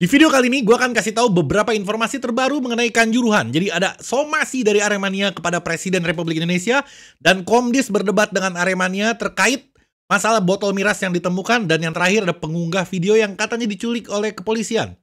Di video kali ini gue akan kasih tahu beberapa informasi terbaru mengenai Kanjuruhan. Jadi ada somasi dari Aremania kepada Presiden Republik Indonesia dan Komdis berdebat dengan Aremania terkait masalah botol miras yang ditemukan dan yang terakhir ada pengunggah video yang katanya diculik oleh kepolisian.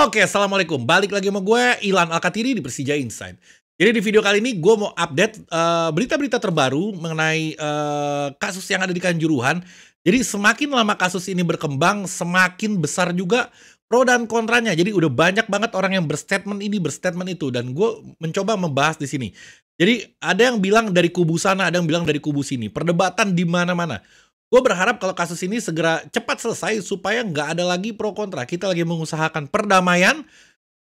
Oke, Assalamualaikum. Balik lagi sama gue, Ilan Alkatiri di Persija Insight. Jadi di video kali ini gue mau update eh, berita-berita uh, terbaru mengenai uh, kasus yang ada di Kanjuruhan. Jadi semakin lama kasus ini berkembang, semakin besar juga pro dan kontranya. Jadi udah banyak banget orang yang berstatement ini, berstatement itu. Dan gue mencoba membahas di sini. Jadi ada yang bilang dari kubu sana, ada yang bilang dari kubu sini. Perdebatan di mana-mana. Gue berharap kalau kasus ini segera cepat selesai supaya nggak ada lagi pro kontra. Kita lagi mengusahakan perdamaian,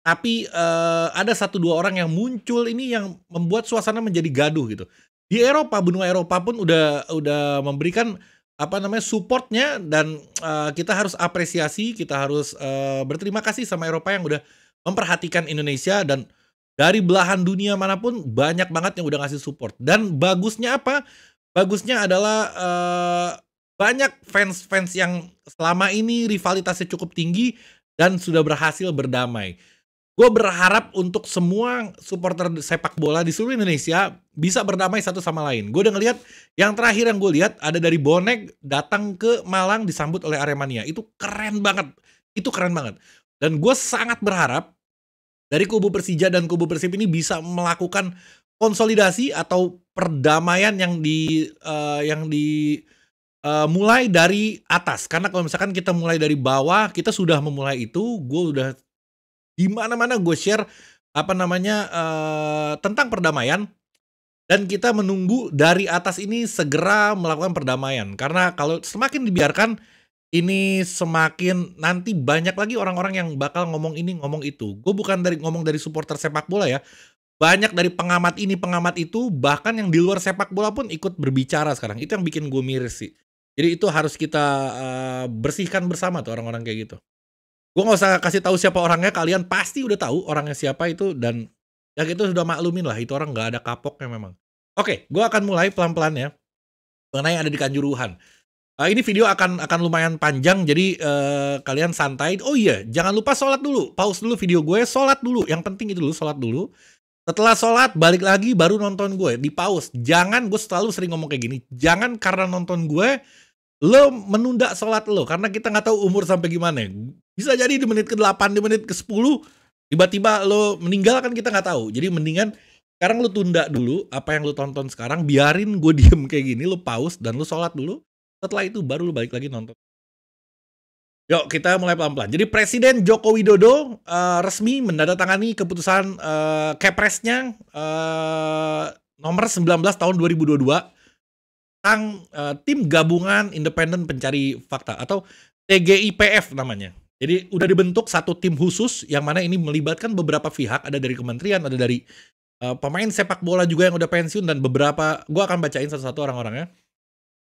tapi uh, ada satu dua orang yang muncul ini yang membuat suasana menjadi gaduh gitu. Di Eropa, benua Eropa pun udah udah memberikan apa namanya supportnya dan uh, kita harus apresiasi, kita harus uh, berterima kasih sama Eropa yang udah memperhatikan Indonesia dan dari belahan dunia manapun banyak banget yang udah ngasih support. Dan bagusnya apa? Bagusnya adalah uh, banyak fans-fans yang selama ini rivalitasnya cukup tinggi dan sudah berhasil berdamai. Gue berharap untuk semua supporter sepak bola di seluruh Indonesia bisa berdamai satu sama lain. Gue udah ngeliat yang terakhir yang gue lihat ada dari bonek datang ke Malang disambut oleh Aremania. Itu keren banget. Itu keren banget. Dan gue sangat berharap dari kubu Persija dan kubu Persib ini bisa melakukan konsolidasi atau perdamaian yang di uh, yang di Eh, mulai dari atas karena kalau misalkan kita mulai dari bawah kita sudah memulai itu gue udah di mana mana gue share apa namanya uh, tentang perdamaian dan kita menunggu dari atas ini segera melakukan perdamaian karena kalau semakin dibiarkan ini semakin nanti banyak lagi orang-orang yang bakal ngomong ini ngomong itu gue bukan dari ngomong dari supporter sepak bola ya banyak dari pengamat ini pengamat itu bahkan yang di luar sepak bola pun ikut berbicara sekarang itu yang bikin gue miris sih jadi itu harus kita uh, bersihkan bersama tuh orang-orang kayak gitu. Gue nggak usah kasih tahu siapa orangnya, kalian pasti udah tahu orangnya siapa itu dan ya itu sudah maklumin lah, itu orang nggak ada kapoknya memang. Oke, gue akan mulai pelan-pelan ya mengenai yang ada di Kanjuruhan. Uh, ini video akan akan lumayan panjang, jadi uh, kalian santai. Oh iya, jangan lupa sholat dulu, pause dulu video gue, sholat dulu. Yang penting itu dulu, sholat dulu. Setelah sholat, balik lagi baru nonton gue. Di pause. Jangan, gue selalu sering ngomong kayak gini. Jangan karena nonton gue, lo menunda sholat lo karena kita nggak tahu umur sampai gimana bisa jadi di menit ke-8 di menit ke-10 tiba-tiba lo meninggal kan kita nggak tahu jadi mendingan sekarang lo tunda dulu apa yang lo tonton sekarang biarin gue diem kayak gini lo pause dan lo sholat dulu setelah itu baru lo balik lagi nonton yuk kita mulai pelan-pelan jadi Presiden Joko Widodo uh, resmi menandatangani keputusan uh, kepresnya uh, nomor 19 tahun 2022 tentang uh, tim gabungan independen pencari fakta atau TGIPF namanya. Jadi udah dibentuk satu tim khusus yang mana ini melibatkan beberapa pihak, ada dari kementerian, ada dari uh, pemain sepak bola juga yang udah pensiun dan beberapa gue akan bacain satu-satu orang-orangnya.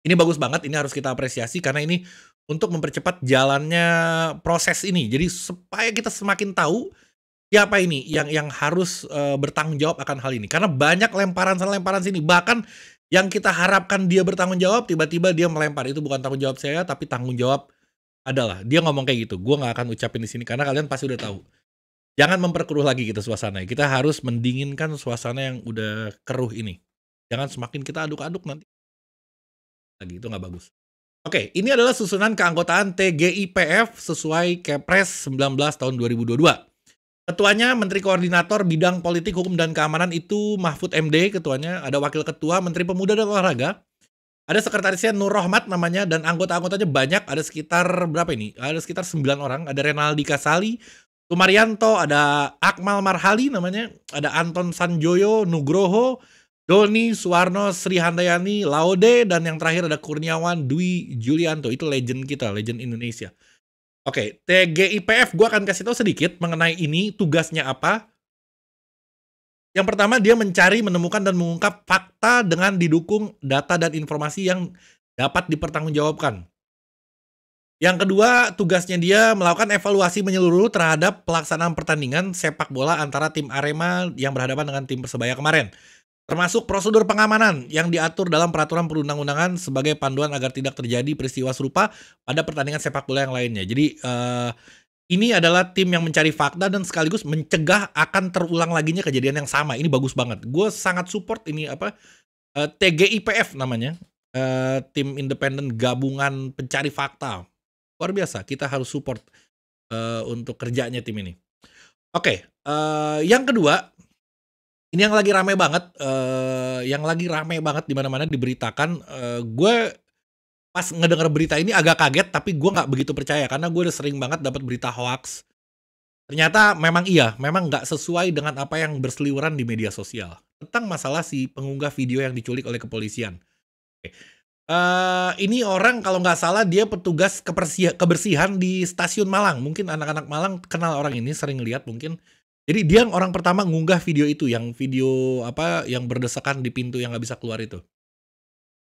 Ini bagus banget, ini harus kita apresiasi karena ini untuk mempercepat jalannya proses ini. Jadi supaya kita semakin tahu siapa ini yang yang harus uh, bertanggung jawab akan hal ini karena banyak lemparan lemparan sini bahkan yang kita harapkan dia bertanggung jawab tiba-tiba dia melempar itu bukan tanggung jawab saya tapi tanggung jawab adalah dia ngomong kayak gitu gue nggak akan ucapin di sini karena kalian pasti udah tahu jangan memperkeruh lagi kita suasana ya. kita harus mendinginkan suasana yang udah keruh ini jangan semakin kita aduk-aduk nanti lagi itu nggak bagus Oke, ini adalah susunan keanggotaan TGIPF sesuai Kepres 19 tahun 2022. Ketuanya Menteri Koordinator Bidang Politik, Hukum, dan Keamanan itu Mahfud MD ketuanya. Ada Wakil Ketua Menteri Pemuda dan Olahraga. Ada sekretarisnya Nur Rohmat namanya dan anggota-anggotanya banyak. Ada sekitar berapa ini? Ada sekitar 9 orang. Ada Renaldi Kasali, Tumarianto, ada Akmal Marhali namanya. Ada Anton Sanjoyo, Nugroho, Doni, Suwarno, Sri Handayani, Laode, dan yang terakhir ada Kurniawan Dwi Julianto. Itu legend kita, legend Indonesia. Oke, okay, TGIPF gue akan kasih tahu sedikit mengenai ini tugasnya apa. Yang pertama dia mencari, menemukan dan mengungkap fakta dengan didukung data dan informasi yang dapat dipertanggungjawabkan. Yang kedua, tugasnya dia melakukan evaluasi menyeluruh terhadap pelaksanaan pertandingan sepak bola antara tim Arema yang berhadapan dengan tim Persebaya kemarin termasuk prosedur pengamanan yang diatur dalam peraturan perundang-undangan sebagai panduan agar tidak terjadi peristiwa serupa pada pertandingan sepak bola yang lainnya. Jadi uh, ini adalah tim yang mencari fakta dan sekaligus mencegah akan terulang laginya kejadian yang sama. Ini bagus banget. Gue sangat support ini apa uh, eh, TGIPF namanya uh, tim independen gabungan pencari fakta. Luar biasa. Kita harus support uh, untuk kerjanya tim ini. Oke, okay, uh, yang kedua ini yang lagi rame banget, uh, yang lagi rame banget di mana-mana diberitakan. Uh, gue pas ngedenger berita ini agak kaget, tapi gue nggak begitu percaya karena gue udah sering banget dapat berita hoax. Ternyata memang iya, memang nggak sesuai dengan apa yang berseliweran di media sosial tentang masalah si pengunggah video yang diculik oleh kepolisian. Okay. Uh, eh, ini orang kalau nggak salah dia petugas kebersihan di stasiun Malang. Mungkin anak-anak Malang kenal orang ini, sering lihat mungkin. Jadi dia yang orang pertama ngunggah video itu, yang video apa yang berdesakan di pintu yang nggak bisa keluar itu.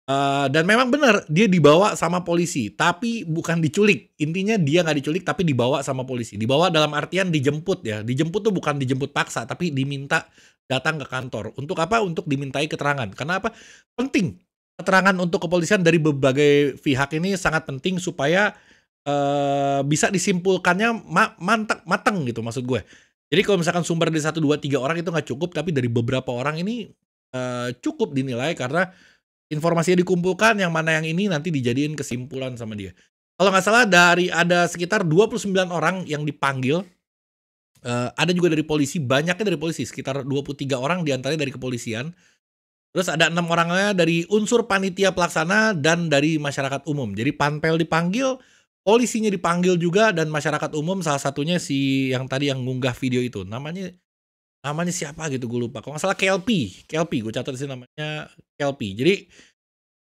Uh, dan memang benar dia dibawa sama polisi, tapi bukan diculik. Intinya dia nggak diculik, tapi dibawa sama polisi. Dibawa dalam artian dijemput ya. Dijemput tuh bukan dijemput paksa, tapi diminta datang ke kantor. Untuk apa? Untuk dimintai keterangan. Karena apa? Penting. Keterangan untuk kepolisian dari berbagai pihak ini sangat penting supaya uh, bisa disimpulkannya ma mateng gitu maksud gue jadi kalau misalkan sumber dari satu dua tiga orang itu nggak cukup, tapi dari beberapa orang ini uh, cukup dinilai karena informasinya dikumpulkan yang mana yang ini nanti dijadiin kesimpulan sama dia. Kalau nggak salah dari ada sekitar 29 orang yang dipanggil, uh, ada juga dari polisi, banyaknya dari polisi, sekitar 23 orang diantaranya dari kepolisian. Terus ada enam orangnya dari unsur panitia pelaksana dan dari masyarakat umum. Jadi panpel dipanggil, polisinya dipanggil juga dan masyarakat umum salah satunya si yang tadi yang ngunggah video itu namanya namanya siapa gitu gue lupa kalau nggak salah KLP KLP gue catat sih namanya KLP jadi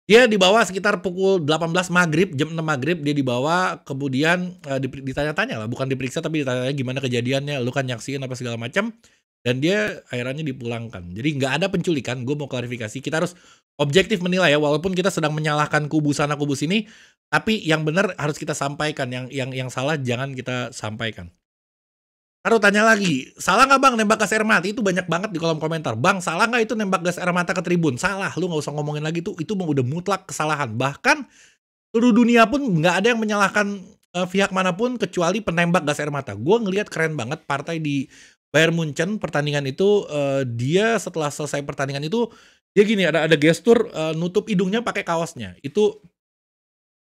dia dibawa sekitar pukul 18 maghrib jam 6 maghrib dia dibawa kemudian uh, ditanya-tanya lah bukan diperiksa tapi ditanya gimana kejadiannya lu kan nyaksiin apa segala macam dan dia akhirnya dipulangkan jadi nggak ada penculikan gue mau klarifikasi kita harus objektif menilai ya walaupun kita sedang menyalahkan kubu sana kubu sini tapi yang benar harus kita sampaikan, yang yang yang salah jangan kita sampaikan. Taruh tanya lagi, salah nggak bang nembak gas air mata? Itu banyak banget di kolom komentar. Bang, salah nggak itu nembak gas air mata ke tribun? Salah, lu nggak usah ngomongin lagi tuh. Itu udah mutlak kesalahan. Bahkan seluruh dunia pun nggak ada yang menyalahkan uh, pihak manapun kecuali penembak gas air mata. Gue ngelihat keren banget partai di Bayern Munchen pertandingan itu uh, dia setelah selesai pertandingan itu dia gini ada ada gestur uh, nutup hidungnya pakai kaosnya. Itu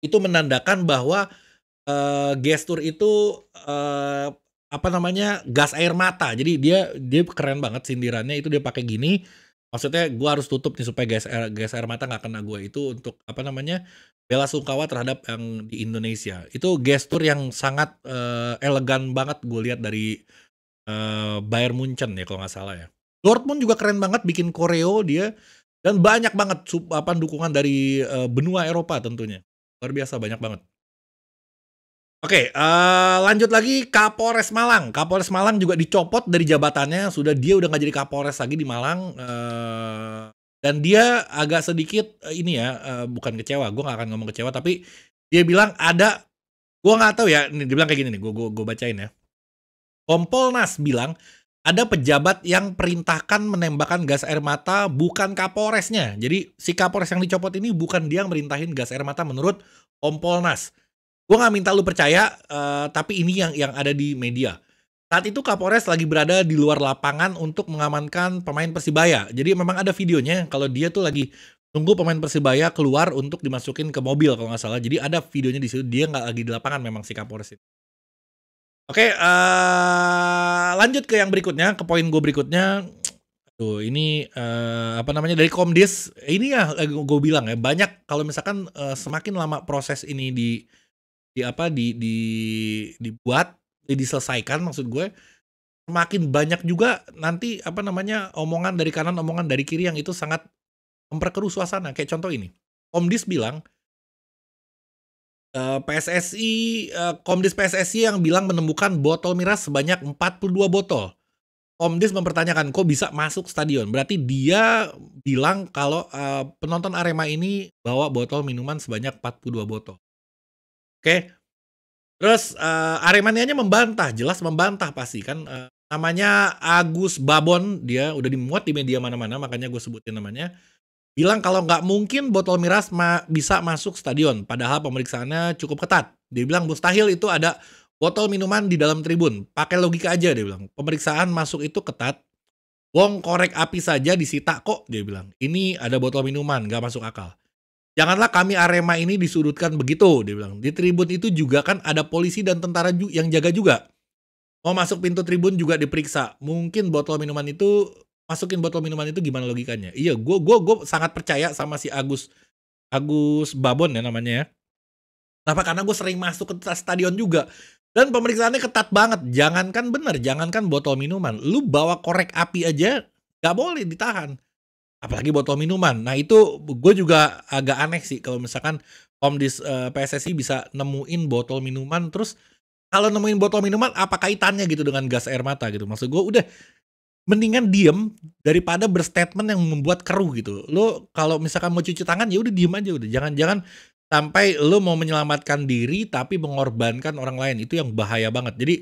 itu menandakan bahwa uh, gestur itu uh, apa namanya gas air mata jadi dia dia keren banget sindirannya itu dia pakai gini maksudnya gue harus tutup nih supaya gas air gas air mata nggak kena gue itu untuk apa namanya bela sungkawa terhadap yang di Indonesia itu gestur yang sangat uh, elegan banget gue lihat dari uh, Bayern Munchen ya kalau nggak salah ya Dortmund juga keren banget bikin koreo dia dan banyak banget sub, apa dukungan dari uh, benua Eropa tentunya luar biasa banyak banget. Oke, okay, uh, eh, lanjut lagi Kapolres Malang. Kapolres Malang juga dicopot dari jabatannya. Sudah dia udah nggak jadi Kapolres lagi di Malang. Uh, dan dia agak sedikit uh, ini ya, uh, bukan kecewa. Gue nggak akan ngomong kecewa, tapi dia bilang ada. Gue nggak tahu ya. Nih, dia bilang kayak gini nih. Gue gue bacain ya. Kompolnas bilang ada pejabat yang perintahkan menembakkan gas air mata bukan Kapolresnya. Jadi si Kapolres yang dicopot ini bukan dia yang merintahin gas air mata menurut Kompolnas. Gue gak minta lu percaya, uh, tapi ini yang yang ada di media. Saat itu Kapolres lagi berada di luar lapangan untuk mengamankan pemain Persibaya. Jadi memang ada videonya kalau dia tuh lagi tunggu pemain Persibaya keluar untuk dimasukin ke mobil kalau nggak salah. Jadi ada videonya di situ dia nggak lagi di lapangan memang si Kapolres itu. Oke, okay, uh, eh, lanjut ke yang berikutnya, ke poin gue berikutnya. Tuh, ini uh, apa namanya dari Komdis. Ini ya eh, gue bilang ya, banyak kalau misalkan uh, semakin lama proses ini di di apa di di dibuat, di diselesaikan maksud gue semakin banyak juga nanti apa namanya omongan dari kanan, omongan dari kiri yang itu sangat memperkeruh suasana. Kayak contoh ini. Komdis bilang Eh, PSSI, eh, Komdis PSSI yang bilang menemukan botol miras sebanyak 42 botol. Komdis mempertanyakan kok bisa masuk stadion. Berarti dia bilang kalau uh, penonton Arema ini bawa botol minuman sebanyak 42 botol. Oke. Okay. Terus uh, Aremanianya membantah, jelas membantah pasti kan uh, namanya Agus Babon, dia udah dimuat di media mana-mana makanya gue sebutin namanya bilang kalau nggak mungkin botol miras ma bisa masuk stadion, padahal pemeriksaannya cukup ketat. Dia bilang mustahil itu ada botol minuman di dalam tribun. Pakai logika aja dia bilang. Pemeriksaan masuk itu ketat. Wong korek api saja disita kok dia bilang. Ini ada botol minuman, nggak masuk akal. Janganlah kami Arema ini disurutkan begitu, dia bilang. Di tribun itu juga kan ada polisi dan tentara yang jaga juga. Mau masuk pintu tribun juga diperiksa. Mungkin botol minuman itu masukin botol minuman itu gimana logikanya? Iya, gue gue gue sangat percaya sama si Agus Agus Babon ya namanya ya. Kenapa? Karena gue sering masuk ke stadion juga. Dan pemeriksaannya ketat banget. Jangankan bener, jangankan botol minuman. Lu bawa korek api aja gak boleh ditahan. Apalagi botol minuman. Nah itu gue juga agak aneh sih kalau misalkan di uh, eh, PSSI bisa nemuin botol minuman terus kalau nemuin botol minuman apa kaitannya gitu dengan gas air mata gitu maksud gue udah mendingan diem daripada berstatement yang membuat keruh gitu. Lo kalau misalkan mau cuci tangan ya udah diem aja udah. Jangan-jangan sampai lo mau menyelamatkan diri tapi mengorbankan orang lain itu yang bahaya banget. Jadi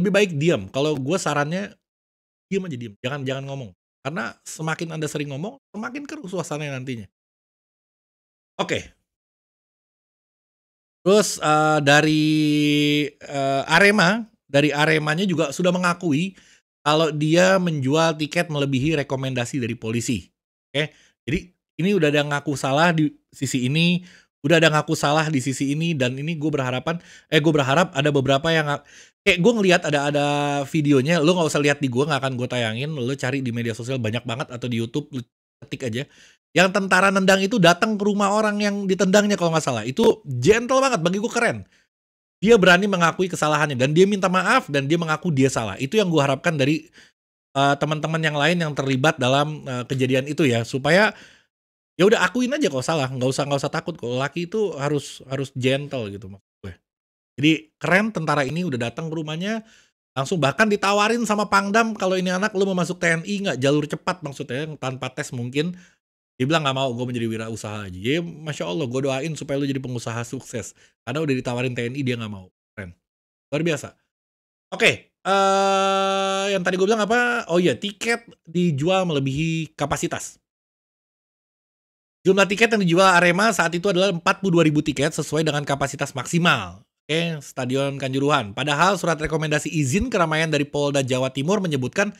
lebih baik diem Kalau gue sarannya diem aja diem. Jangan jangan ngomong. Karena semakin anda sering ngomong, semakin keruh suasana nantinya. Oke. Okay. Terus uh, dari uh, Arema, dari Aremanya juga sudah mengakui kalau dia menjual tiket melebihi rekomendasi dari polisi. Oke. Okay? Jadi ini udah ada ngaku salah di sisi ini, udah ada ngaku salah di sisi ini dan ini gue berharapan eh gue berharap ada beberapa yang kayak gue ngelihat ada ada videonya lo nggak usah lihat di gue nggak akan gue tayangin lo cari di media sosial banyak banget atau di YouTube lo ketik aja yang tentara nendang itu datang ke rumah orang yang ditendangnya kalau nggak salah itu gentle banget bagi gue keren dia berani mengakui kesalahannya dan dia minta maaf dan dia mengaku dia salah. Itu yang gue harapkan dari eh, teman-teman uh, yang lain yang terlibat dalam uh, kejadian itu ya supaya ya udah akuin aja kok salah nggak usah nggak usah takut kok laki itu harus harus gentle gitu maksud gue jadi keren tentara ini udah datang ke rumahnya langsung bahkan ditawarin sama pangdam kalau ini anak lu mau masuk TNI nggak jalur cepat maksudnya tanpa tes mungkin dia bilang gak mau gue menjadi wirausaha aja ya masya allah gue doain supaya lo jadi pengusaha sukses karena udah ditawarin TNI dia gak mau keren luar biasa oke okay. uh, eh, yang tadi gue bilang apa oh iya tiket dijual melebihi kapasitas jumlah tiket yang dijual Arema saat itu adalah 42 ribu tiket sesuai dengan kapasitas maksimal Oke, okay, Stadion Kanjuruhan. Padahal surat rekomendasi izin keramaian dari Polda Jawa Timur menyebutkan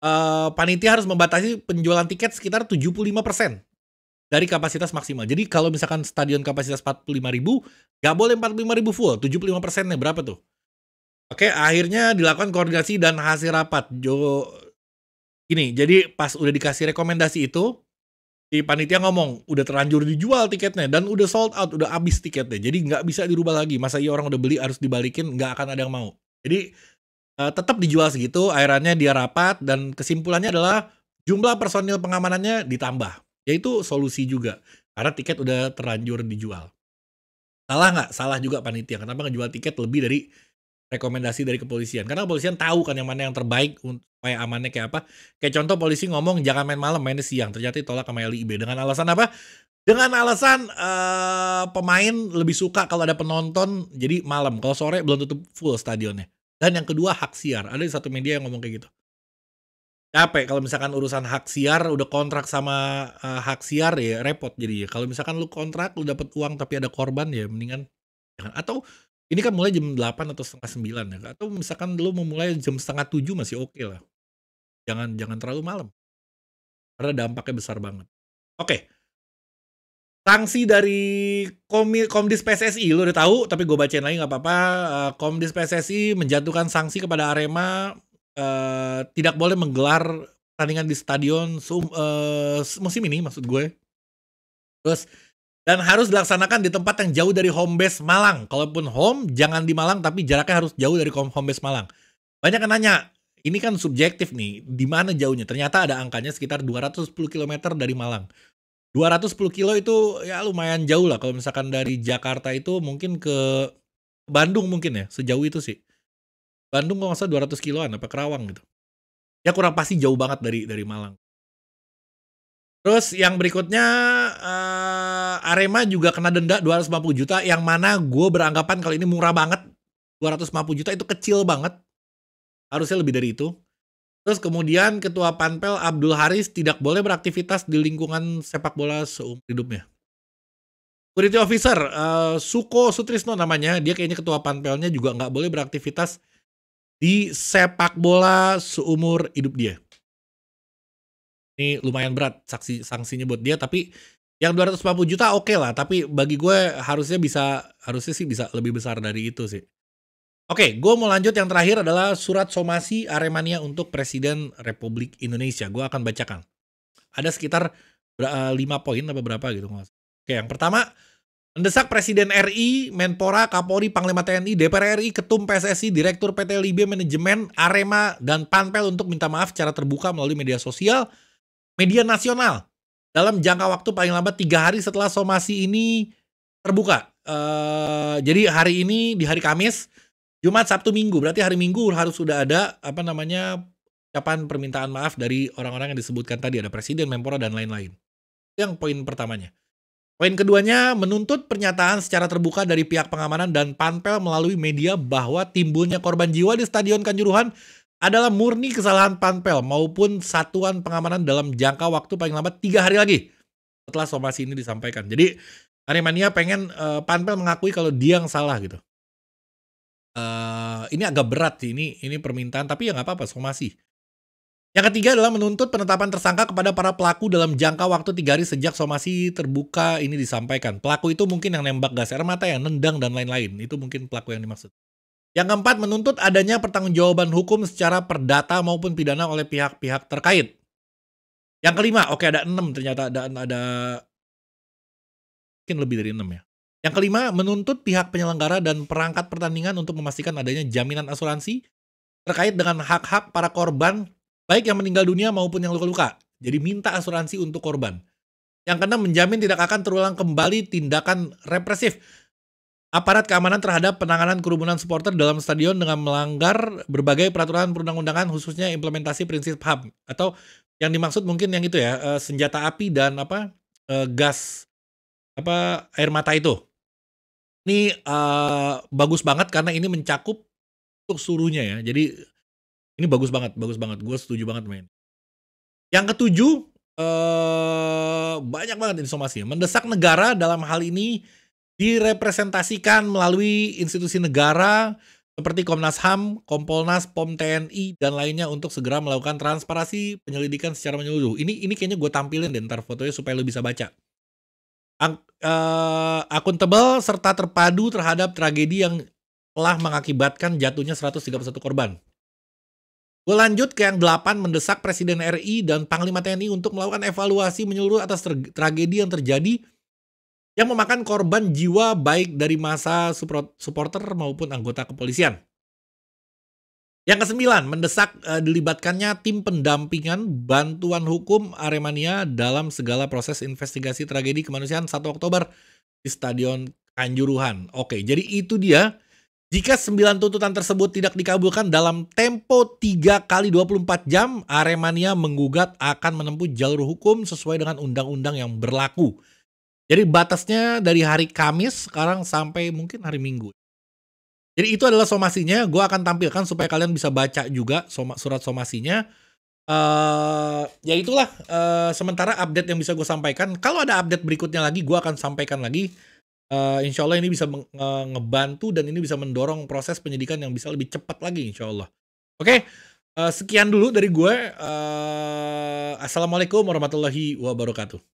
Eh, panitia harus membatasi penjualan tiket sekitar 75% dari kapasitas maksimal. Jadi kalau misalkan stadion kapasitas 45 ribu, nggak boleh 45 ribu full, 75 persennya berapa tuh? Oke, akhirnya dilakukan koordinasi dan hasil rapat. Jo, gini, jadi pas udah dikasih rekomendasi itu, si panitia ngomong, udah terlanjur dijual tiketnya, dan udah sold out, udah habis tiketnya. Jadi nggak bisa dirubah lagi. Masa iya orang udah beli harus dibalikin, nggak akan ada yang mau. Jadi uh, tetap dijual segitu, airannya dia rapat dan kesimpulannya adalah jumlah personil pengamanannya ditambah. Yaitu solusi juga karena tiket udah terlanjur dijual. Salah nggak? Salah juga panitia. Kenapa ngejual tiket lebih dari rekomendasi dari kepolisian? Karena kepolisian tahu kan yang mana yang terbaik supaya amannya kayak apa. Kayak contoh polisi ngomong jangan main malam, mainnya siang. Ternyata ditolak sama LIB dengan alasan apa? Dengan alasan uh, pemain lebih suka kalau ada penonton jadi malam. Kalau sore belum tutup full stadionnya. Dan yang kedua hak siar. Ada di satu media yang ngomong kayak gitu. Capek kalau misalkan urusan hak siar udah kontrak sama uh, hak siar ya repot jadi ya. Kalau misalkan lu kontrak lu dapat uang tapi ada korban ya mendingan jangan ya atau ini kan mulai jam 8 atau setengah 9 ya kan? atau misalkan lu memulai jam setengah 7 masih oke okay lah. Jangan jangan terlalu malam. Karena dampaknya besar banget. Oke. Okay sanksi dari Komi, Komdis PSSI lo udah tahu tapi gue bacain lagi nggak apa-apa eh, Komdis PSSI menjatuhkan sanksi kepada Arema uh, tidak boleh menggelar pertandingan di stadion sum, uh, musim ini maksud gue terus dan harus dilaksanakan di tempat yang jauh dari home base Malang kalaupun home jangan di Malang tapi jaraknya harus jauh dari home base Malang banyak yang nanya ini kan subjektif nih di mana jauhnya ternyata ada angkanya sekitar 210 km dari Malang 210 kilo itu ya lumayan jauh lah kalau misalkan dari Jakarta itu mungkin ke Bandung mungkin ya sejauh itu sih. Bandung kalau nggak salah 200 kiloan apa Kerawang gitu. Ya kurang pasti jauh banget dari dari Malang. Terus yang berikutnya uh, Arema juga kena denda 250 juta yang mana gue beranggapan kalau ini murah banget 250 juta itu kecil banget harusnya lebih dari itu Terus kemudian Ketua Panpel Abdul Haris tidak boleh beraktivitas di lingkungan sepak bola seumur hidupnya. Security Officer uh, Suko Sutrisno namanya, dia kayaknya Ketua Panpelnya juga nggak boleh beraktivitas di sepak bola seumur hidup dia. Ini lumayan berat saksi sanksinya buat dia, tapi yang 240 juta oke okay lah, tapi bagi gue harusnya bisa harusnya sih bisa lebih besar dari itu sih. Oke, gue mau lanjut yang terakhir adalah surat somasi Aremania untuk Presiden Republik Indonesia. Gue akan bacakan. Ada sekitar 5 eh, poin atau berapa gitu. Oke, yang pertama, Mendesak Presiden RI, Menpora, Kapolri, Panglima TNI, DPR RI, Ketum PSSI, Direktur PT LIB, Manajemen, Arema, dan Panpel untuk minta maaf secara terbuka melalui media sosial, media nasional. Dalam jangka waktu paling lambat tiga hari setelah somasi ini terbuka. Uh, jadi hari ini, di hari Kamis, Jumat, Sabtu, Minggu. Berarti hari Minggu harus sudah ada apa namanya ucapan permintaan maaf dari orang-orang yang disebutkan tadi ada presiden, menpora dan lain-lain. yang poin pertamanya. Poin keduanya menuntut pernyataan secara terbuka dari pihak pengamanan dan panpel melalui media bahwa timbulnya korban jiwa di Stadion Kanjuruhan adalah murni kesalahan panpel maupun satuan pengamanan dalam jangka waktu paling lambat tiga hari lagi setelah somasi ini disampaikan. Jadi Aremania pengen uh, panpel mengakui kalau dia yang salah gitu. Eh, ini agak berat sih ini ini permintaan tapi ya nggak apa-apa somasi. Yang ketiga adalah menuntut penetapan tersangka kepada para pelaku dalam jangka waktu tiga hari sejak somasi terbuka ini disampaikan. Pelaku itu mungkin yang nembak gas air mata, yang nendang, dan lain-lain. Itu mungkin pelaku yang dimaksud. Yang keempat, menuntut adanya pertanggungjawaban hukum secara perdata maupun pidana oleh pihak-pihak terkait. Yang kelima, oke okay, ada enam ternyata, ada, ada mungkin lebih dari enam ya. Yang kelima, menuntut pihak penyelenggara dan perangkat pertandingan untuk memastikan adanya jaminan asuransi terkait dengan hak-hak para korban, baik yang meninggal dunia maupun yang luka-luka. Jadi minta asuransi untuk korban. Yang keenam, menjamin tidak akan terulang kembali tindakan represif aparat keamanan terhadap penanganan kerumunan supporter dalam stadion dengan melanggar berbagai peraturan perundang-undangan khususnya implementasi prinsip HAM atau yang dimaksud mungkin yang itu ya eh, senjata api dan apa eh, gas apa air mata itu ini uh, bagus banget karena ini mencakup untuk seluruhnya ya. Jadi ini bagus banget, bagus banget. Gue setuju banget main. Yang ketujuh uh, banyak banget informasi. Mendesak negara dalam hal ini direpresentasikan melalui institusi negara seperti Komnas HAM, Kompolnas, POM TNI, dan lainnya untuk segera melakukan transparansi penyelidikan secara menyeluruh. Ini ini kayaknya gue tampilin deh ntar fotonya supaya lo bisa baca uh, eh, akuntabel serta terpadu terhadap tragedi yang telah mengakibatkan jatuhnya 131 korban. Gue lanjut ke yang 8 mendesak Presiden RI dan Panglima TNI untuk melakukan evaluasi menyeluruh atas tragedi yang terjadi yang memakan korban jiwa baik dari masa supporter maupun anggota kepolisian. Yang kesembilan, mendesak e, dilibatkannya tim pendampingan bantuan hukum Aremania dalam segala proses investigasi tragedi kemanusiaan 1 Oktober di Stadion Kanjuruhan. Oke, jadi itu dia. Jika sembilan tuntutan tersebut tidak dikabulkan dalam tempo 3 kali 24 jam, Aremania menggugat akan menempuh jalur hukum sesuai dengan undang-undang yang berlaku. Jadi batasnya dari hari Kamis sekarang sampai mungkin hari Minggu. Jadi itu adalah somasinya. Gue akan tampilkan supaya kalian bisa baca juga soma, surat somasinya. Uh, ya itulah uh, sementara update yang bisa gue sampaikan. Kalau ada update berikutnya lagi, gue akan sampaikan lagi. Uh, insya Allah ini bisa uh, ngebantu dan ini bisa mendorong proses penyidikan yang bisa lebih cepat lagi insya Allah. Oke, okay? uh, sekian dulu dari gue. Uh, Assalamualaikum warahmatullahi wabarakatuh.